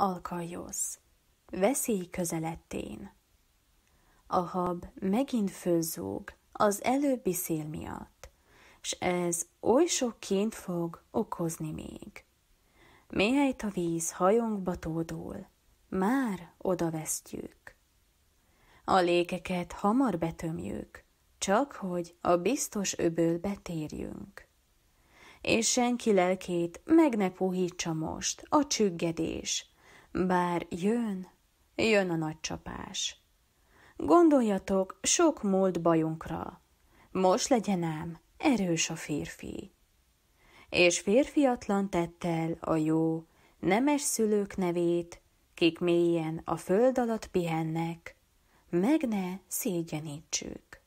Alkajosz, veszély közelettén. A hab megint fölzúg az előbbi szél miatt, s ez oly sok kint fog okozni még. Méhelyt a víz hajónkba tódul, már vesztjük. A lékeket hamar betömjük, csak hogy a biztos öböl betérjünk. És senki lelkét meg ne puhítsa most a csüggedés, bár jön, jön a nagy csapás. Gondoljatok sok múlt bajunkra. Most legyen ám erős a férfi. És férfiatlan tettel a jó, nemes szülők nevét, kik mélyen a föld alatt pihennek, meg ne szégyenítsük.